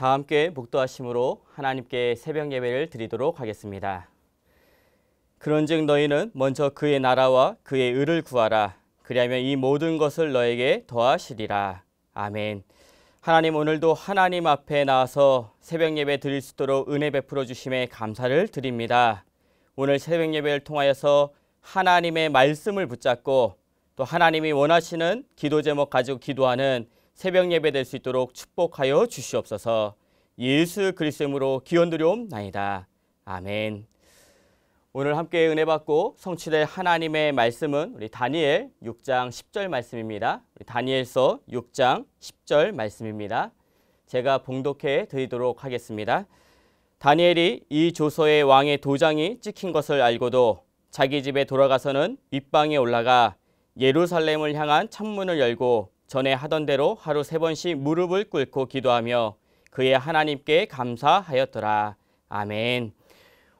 다 함께 목도하심으로 하나님께 새벽 예배를 드리도록 하겠습니다. 그런즉 너희는 먼저 그의 나라와 그의 의를 구하라. 그리하면 이 모든 것을 너에게 더하시리라. 아멘. 하나님 오늘도 하나님 앞에 나와서 새벽 예배 드릴 수 있도록 은혜 베풀어 주심에 감사를 드립니다. 오늘 새벽 예배를 통하여서 하나님의 말씀을 붙잡고 또 하나님이 원하시는 기도 제목 가지고 기도하는 새벽 예배될 수 있도록 축복하여 주시옵소서. 예수 그리스도로 기원 드려옵나이다. 아멘. 오늘 함께 은혜 받고 성취될 하나님의 말씀은 우리 다니엘 6장 10절 말씀입니다. 다니엘서 6장 10절 말씀입니다. 제가 봉독해 드리도록 하겠습니다. 다니엘이 이 조서의 왕의 도장이 찍힌 것을 알고도 자기 집에 돌아가서는 윗방에 올라가 예루살렘을 향한 창문을 열고 전에 하던 대로 하루 세 번씩 무릎을 꿇고 기도하며 그의 하나님께 감사하였더라. 아멘.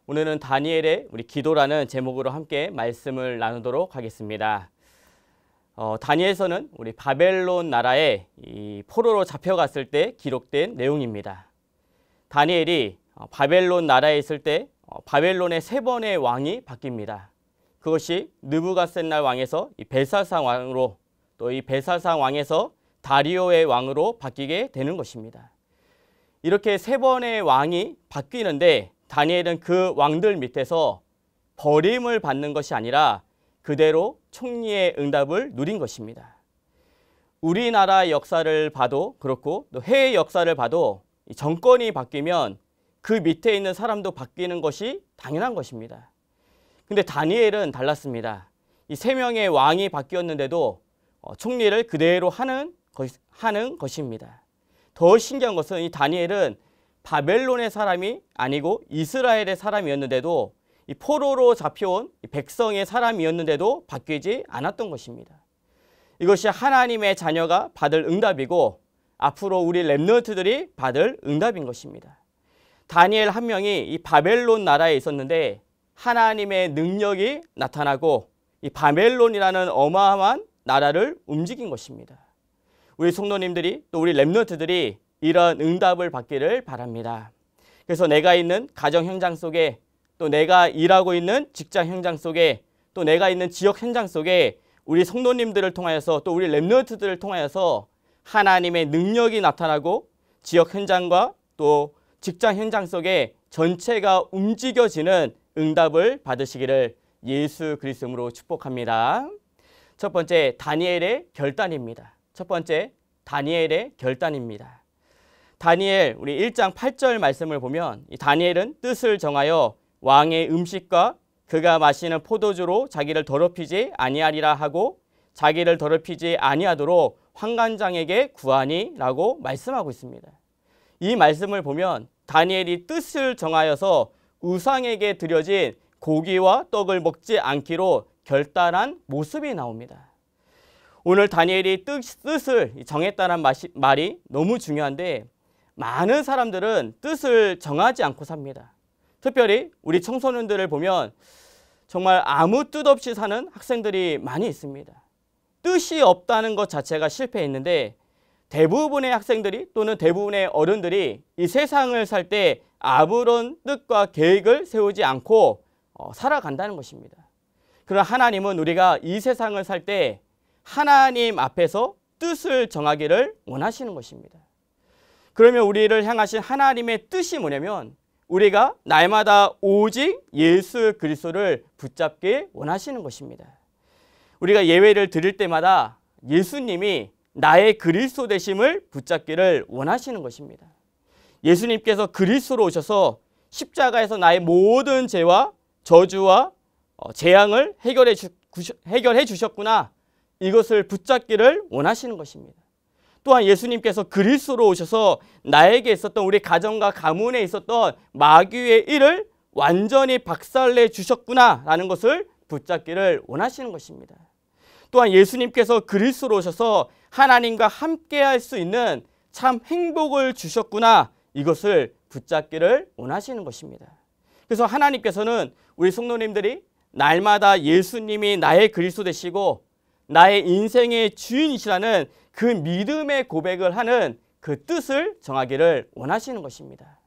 오늘은 다니엘의 우리 기도라는 제목으로 함께 말씀을 나누도록 하겠습니다. 어, 다니엘서는 우리 바벨론 나라에 포로로 잡혀갔을 때 기록된 내용입니다. 다니엘이 어, 바벨론 나라에 있을 때 어, 바벨론의 세 번의 왕이 바뀝니다. 그것이 느부갓셋날 왕에서 벨사상 왕으로 또이베살상 왕에서 다리오의 왕으로 바뀌게 되는 것입니다. 이렇게 세 번의 왕이 바뀌는데 다니엘은 그 왕들 밑에서 버림을 받는 것이 아니라 그대로 총리의 응답을 누린 것입니다. 우리나라 역사를 봐도 그렇고 또 해외 역사를 봐도 정권이 바뀌면 그 밑에 있는 사람도 바뀌는 것이 당연한 것입니다. 근데 다니엘은 달랐습니다. 이 세 명의 왕이 바뀌었는데도 어, 총리를 그대로 하는, 것, 하는 것입니다. 더 신기한 것은 이 다니엘은 바벨론의 사람이 아니고 이스라엘의 사람이었는데도 이 포로로 잡혀온 백성의 사람이었는데도 바뀌지 않았던 것입니다. 이것이 하나님의 자녀가 받을 응답이고 앞으로 우리 랩너트들이 받을 응답인 것입니다. 다니엘 한 명이 이 바벨론 나라에 있었는데 하나님의 능력이 나타나고 이 바벨론이라는 어마어마한 나라를 움직인 것입니다. 우리 성도님들이 또 우리 랩런트들이 이런 응답을 받기를 바랍니다. 그래서 내가 있는 가정 현장 속에 또 내가 일하고 있는 직장 현장 속에 또 내가 있는 지역 현장 속에 우리 성도님들을 통하여서 또 우리 랩런트들을 통하여서 하나님의 능력이 나타나고 지역 현장과 또 직장 현장 속에 전체가 움직여지는 응답을 받으시기를 예수 그리스도로 으 축복합니다. 첫 번째 다니엘의 결단입니다. 첫 번째 다니엘의 결단입니다. 다니엘 우리 1장 8절 말씀을 보면 다니엘은 뜻을 정하여 왕의 음식과 그가 마시는 포도주로 자기를 더럽히지 아니하리라 하고 자기를 더럽히지 아니하도록 환관장에게 구하니라고 말씀하고 있습니다. 이 말씀을 보면 다니엘이 뜻을 정하여서 우상에게 드려진 고기와 떡을 먹지 않기로 결단한 모습이 나옵니다. 오늘 다니엘이 뜻, 을 정했다는 말이 너무 중요한데 많은 사람들은 뜻을 정하지 않고 삽니다. 특별히 우리 청소년들을 보면 정말 아무 뜻 없이 사는 학생들이 많이 있습니다. 뜻이 없다는 것 자체가 실패했는데 대부분의 학생들이 또는 대부분의 어른들이 이 세상을 살 때 아무런 뜻과 계획을 세우지 않고 어, 살아간다는 것입니다. 그러나 하나님은 우리가 이 세상을 살 때 하나님 앞에서 뜻을 정하기를 원하시는 것입니다. 그러면 우리를 향하신 하나님의 뜻이 뭐냐면 우리가 날마다 오직 예수 그리스도를 붙잡길 원하시는 것입니다. 우리가 예외를 드릴 때마다 예수님이 나의 그리스도 되심을 붙잡기를 원하시는 것입니다. 예수님께서 그리스도로 오셔서 십자가에서 나의 모든 죄와 저주와 어, 재앙을 해결해, 주, 해결해 주셨구나 이것을 붙잡기를 원하시는 것입니다. 또한 예수님께서 그리스로 오셔서 나에게 있었던 우리 가정과 가문에 있었던 마귀의 일을 완전히 박살내 주셨구나라는 것을 붙잡기를 원하시는 것입니다. 또한 예수님께서 그리스로 오셔서 하나님과 함께 할 수 있는 참 행복을 주셨구나 이것을 붙잡기를 원하시는 것입니다. 그래서 하나님께서는 우리 성도님들이 날마다 예수님이 나의 그리스도 되시고 나의 인생의 주인이시라는 그 믿음의 고백을 하는 그 뜻을 정하기를 원하시는 것입니다.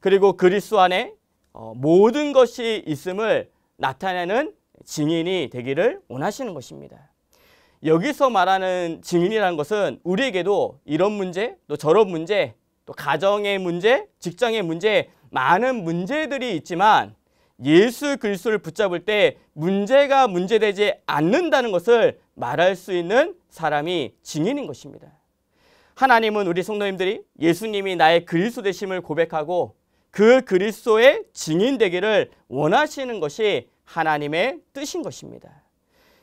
그리고 그리스도 안에 어, 모든 것이 있음을 나타내는 증인이 되기를 원하시는 것입니다. 여기서 말하는 증인이라는 것은 우리에게도 이런 문제, 또 저런 문제, 또 가정의 문제, 직장의 문제, 많은 문제들이 있지만 예수 그리스도를 붙잡을 때 문제가 문제되지 않는다는 것을 말할 수 있는 사람이 증인인 것입니다. 하나님은 우리 성도님들이 예수님이 나의 그리스도 되심을 고백하고 그 그리스도의 증인 되기를 원하시는 것이 하나님의 뜻인 것입니다.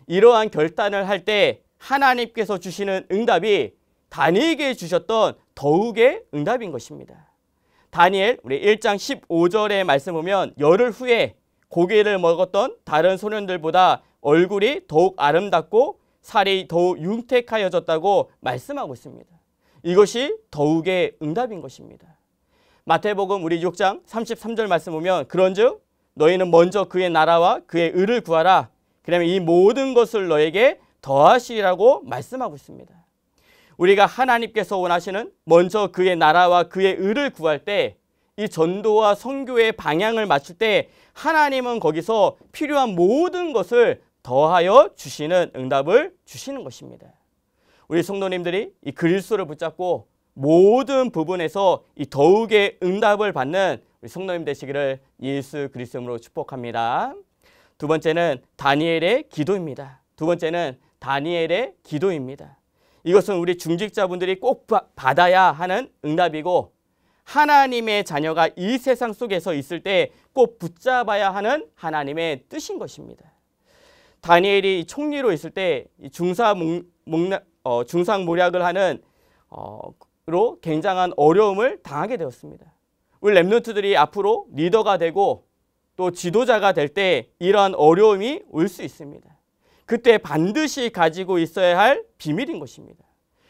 이러한 결단을 할 때 하나님께서 주시는 응답이 다니에게 주셨던 더욱의 응답인 것입니다. 다니엘 우리 1장 1 5절에 말씀 보면 열흘 후에 고기를 먹었던 다른 소년들보다 얼굴이 더욱 아름답고 살이 더욱 융택하여졌다고 말씀하고 있습니다. 이것이 더욱의 응답인 것입니다. 마태복음 우리 6장 33절 말씀 보면 그런즉 너희는 먼저 그의 나라와 그의 의를 구하라. 그러면 이 모든 것을 너에게 더하시라고 말씀하고 있습니다. 우리가 하나님께서 원하시는 먼저 그의 나라와 그의 의를 구할 때 이 전도와 성교의 방향을 맞출 때 하나님은 거기서 필요한 모든 것을 더하여 주시는 응답을 주시는 것입니다. 우리 성도님들이 이 그릴수를 붙잡고 모든 부분에서 이 더욱의 응답을 받는 우리 성도님 되시기를 예수 그리스도로 축복합니다. 두 번째는 다니엘의 기도입니다. 두 번째는 다니엘의 기도입니다. 이것은 우리 중직자분들이 꼭 받아야 하는 응답이고 하나님의 자녀가 이 세상 속에서 있을 때 꼭 붙잡아야 하는 하나님의 뜻인 것입니다. 다니엘이 총리로 있을 때 어, 중상 모략을 하는 어로 굉장한 어려움을 당하게 되었습니다. 우리 랩노트들이 앞으로 리더가 되고 또 지도자가 될 때 이러한 어려움이 올 수 있습니다. 그때 반드시 가지고 있어야 할 비밀인 것입니다.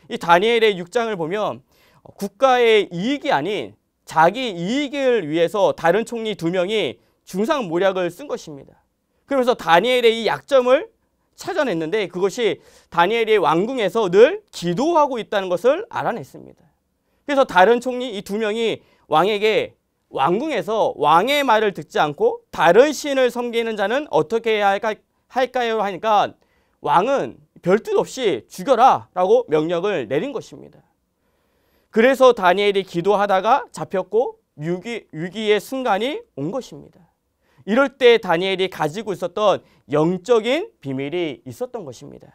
이 다니엘의 6장을 보면 국가의 이익이 아닌 자기 이익을 위해서 다른 총리 두 명이 중상 모략을 쓴 것입니다. 그러면서 다니엘의 이 약점을 찾아냈는데 그것이 다니엘이 왕궁에서 늘 기도하고 있다는 것을 알아냈습니다. 그래서 다른 총리 이 두 명이 왕에게 왕궁에서 왕의 말을 듣지 않고 다른 신을 섬기는 자는 어떻게 해야 할까요? 하니까 왕은 별 뜻 없이 죽여라 라고 명령을 내린 것입니다. 그래서 다니엘이 기도하다가 잡혔고 위기, 위기의 순간이 온 것입니다. 이럴 때 다니엘이 가지고 있었던 영적인 비밀이 있었던 것입니다.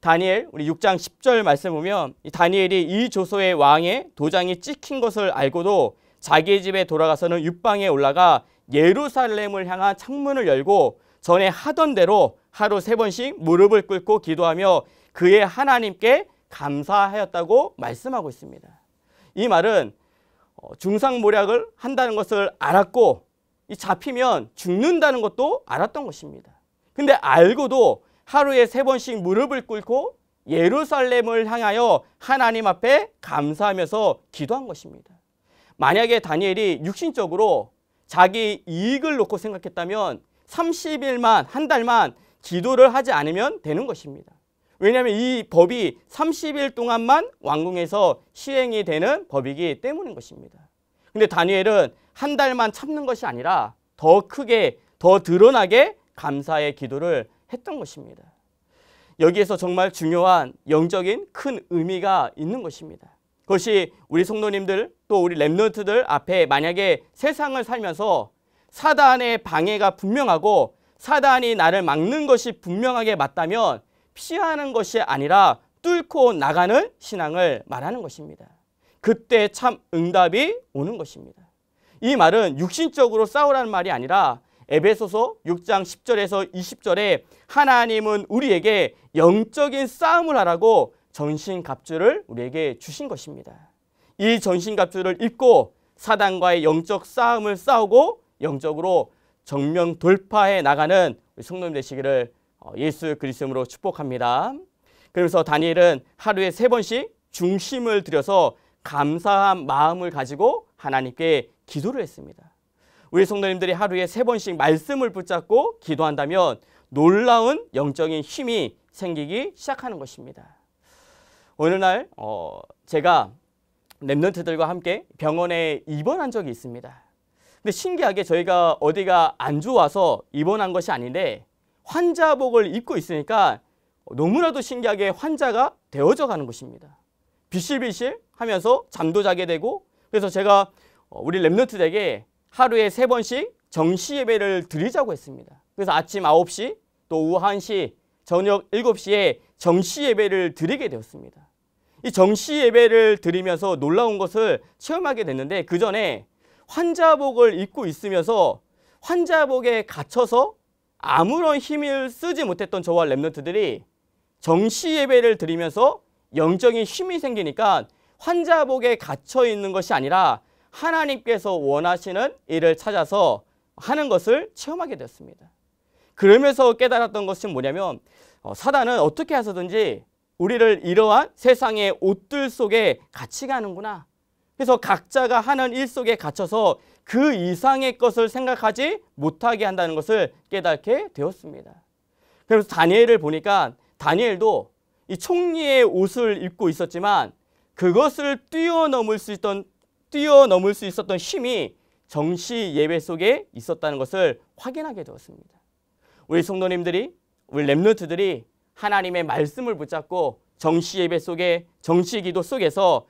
다니엘 우리 6장 10절 말씀 보면 다니엘이 이 조소의 왕의 도장이 찍힌 것을 알고도 자기 집에 돌아가서는 윗방에 올라가 예루살렘을 향한 창문을 열고 전에 하던 대로 하루 세 번씩 무릎을 꿇고 기도하며 그의 하나님께 감사하였다고 말씀하고 있습니다. 이 말은 어, 중상모략을 한다는 것을 알았고 잡히면 죽는다는 것도 알았던 것입니다. 근데 알고도 하루에 세 번씩 무릎을 꿇고 예루살렘을 향하여 하나님 앞에 감사하면서 기도한 것입니다. 만약에 다니엘이 육신적으로 자기 이익을 놓고 생각했다면 30일만 한 달만 기도를 하지 않으면 되는 것입니다. 왜냐하면 이 법이 30일 동안만 왕궁에서 시행이 되는 법이기 때문인 것입니다. 근데 다니엘은 한 달만 참는 것이 아니라 더 크게 더 드러나게 감사의 기도를 했던 것입니다. 여기에서 정말 중요한 영적인 큰 의미가 있는 것입니다. 그것이 우리 성도님들 또 우리 랩런트들 앞에 만약에 세상을 살면서 사단의 방해가 분명하고 사단이 나를 막는 것이 분명하게 맞다면 피하는 것이 아니라 뚫고 나가는 신앙을 말하는 것입니다. 그때 참 응답이 오는 것입니다. 이 말은 육신적으로 싸우라는 말이 아니라 에베소서 6장 10절에서 20절에 하나님은 우리에게 영적인 싸움을 하라고 전신갑주를 우리에게 주신 것입니다. 이 전신갑주를 입고 사단과의 영적 싸움을 싸우고 영적으로 정면 돌파해 나가는 성도님 되시기를 어, 예수 그리스도로 축복합니다. 그러면서 다니엘은 하루에 세 번씩 중심을 들여서 감사한 마음을 가지고 하나님께 기도를 했습니다. 우리 성도님들이 하루에 세 번씩 말씀을 붙잡고 기도한다면 놀라운 영적인 힘이 생기기 시작하는 것입니다. 어느 날 어, 제가 랩런트들과 함께 병원에 입원한 적이 있습니다. 근데 신기하게 저희가 어디가 안 좋아서 입원한 것이 아닌데 환자복을 입고 있으니까 너무나도 신기하게 환자가 되어져 가는 것입니다. 비실비실 하면서 잠도 자게 되고 그래서 제가 어, 우리 랩런트에게 하루에 세 번씩 정시 예배를 드리자고 했습니다. 그래서 아침 9시 또 오후 1시 저녁 7시에 정시 예배를 드리게 되었습니다. 이 정시 예배를 드리면서 놀라운 것을 체험하게 됐는데 그 전에 환자복을 입고 있으면서 환자복에 갇혀서 아무런 힘을 쓰지 못했던 저와 랩런트들이 정시 예배를 드리면서 영적인 힘이 생기니까 환자복에 갇혀 있는 것이 아니라 하나님께서 원하시는 일을 찾아서 하는 것을 체험하게 됐습니다 그러면서 깨달았던 것은 뭐냐면 어, 사단은 어떻게 해서든지 우리를 이러한 세상의 옷들 속에 같이 가는구나. 그래서 각자가 하는 일 속에 갇혀서 그 이상의 것을 생각하지 못하게 한다는 것을 깨닫게 되었습니다. 그래서 다니엘을 보니까 다니엘도 이 총리의 옷을 입고 있었지만 그것을 뛰어넘을 수 있던 뛰어넘을 수 있었던 힘이 정시 예배 속에 있었다는 것을 확인하게 되었습니다. 우리 성도님들이 우리 렘노트들이 하나님의 말씀을 붙잡고 정시 예배 속에 정시 기도 속에서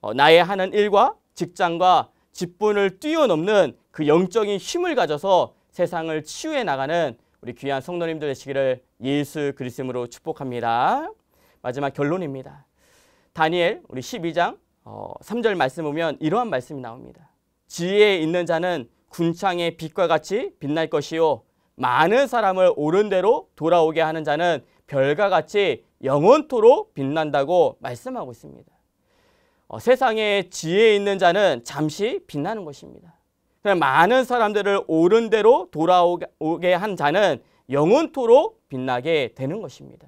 어, 나의 하는 일과 직장과 직분을 뛰어넘는 그 영적인 힘을 가져서 세상을 치유해 나가는 우리 귀한 성도님들 되시기를 예수 그리스도로 축복합니다. 마지막 결론입니다. 다니엘 우리 12장 3절 어, 말씀 보면 이러한 말씀이 나옵니다. 지혜에 있는 자는 군창의 빛과 같이 빛날 것이요 많은 사람을 옳은 대로 돌아오게 하는 자는 별과 같이 영원토록 빛난다고 말씀하고 있습니다. 어, 세상에 지혜 있는 자는 잠시 빛나는 것입니다. 많은 사람들을 옳은 대로 돌아오게 한 자는 영원토록 빛나게 되는 것입니다.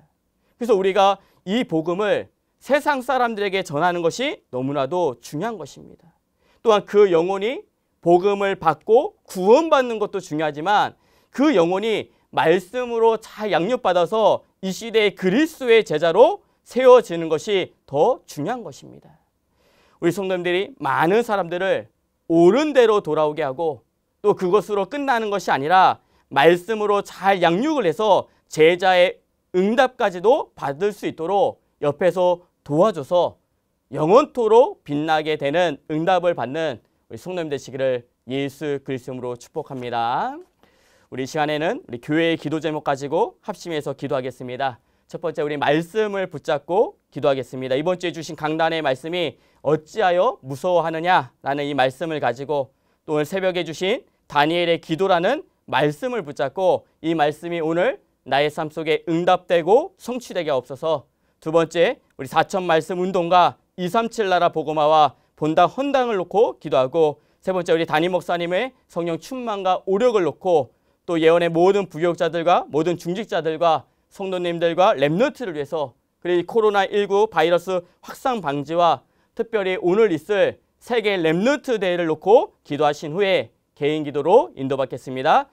그래서 우리가 이 복음을 세상 사람들에게 전하는 것이 너무나도 중요한 것입니다. 또한 그 영혼이 복음을 받고 구원받는 것도 중요하지만 그 영혼이 말씀으로 잘 양육받아서 이 시대의 그리스의 제자로 세워지는 것이 더 중요한 것입니다. 우리 성도님들이 많은 사람들을 옳은 대로 돌아오게 하고 또 그것으로 끝나는 것이 아니라 말씀으로 잘 양육을 해서 제자의 응답까지도 받을 수 있도록 옆에서 도와줘서 영원토록 빛나게 되는 응답을 받는 우리 성도님 되시기를 예수 그리스도로 축복합니다. 우리 시간에는 우리 교회의 기도 제목 가지고 합심해서 기도하겠습니다. 첫 번째 우리 말씀을 붙잡고 기도하겠습니다. 이번 주에 주신 강단의 말씀이 어찌하여 무서워하느냐라는 이 말씀을 가지고 또 오늘 새벽에 주신 다니엘의 기도라는 말씀을 붙잡고 이 말씀이 오늘 나의 삶 속에 응답되고 성취되게 없어서 두 번째 우리 사천 말씀 운동과 237 나라 보고마와 본당 헌당을 놓고 기도하고 세 번째 우리 담임 목사님의 성령 충만과 오력을 놓고 또 예언의 모든 부교육자들과 모든 중직자들과 성도님들과 랩너트를 위해서 그리고 코로나19 바이러스 확산 방지와 특별히 오늘 있을 세계 랩너트 대회를 놓고 기도하신 후에 개인 기도로 인도받겠습니다.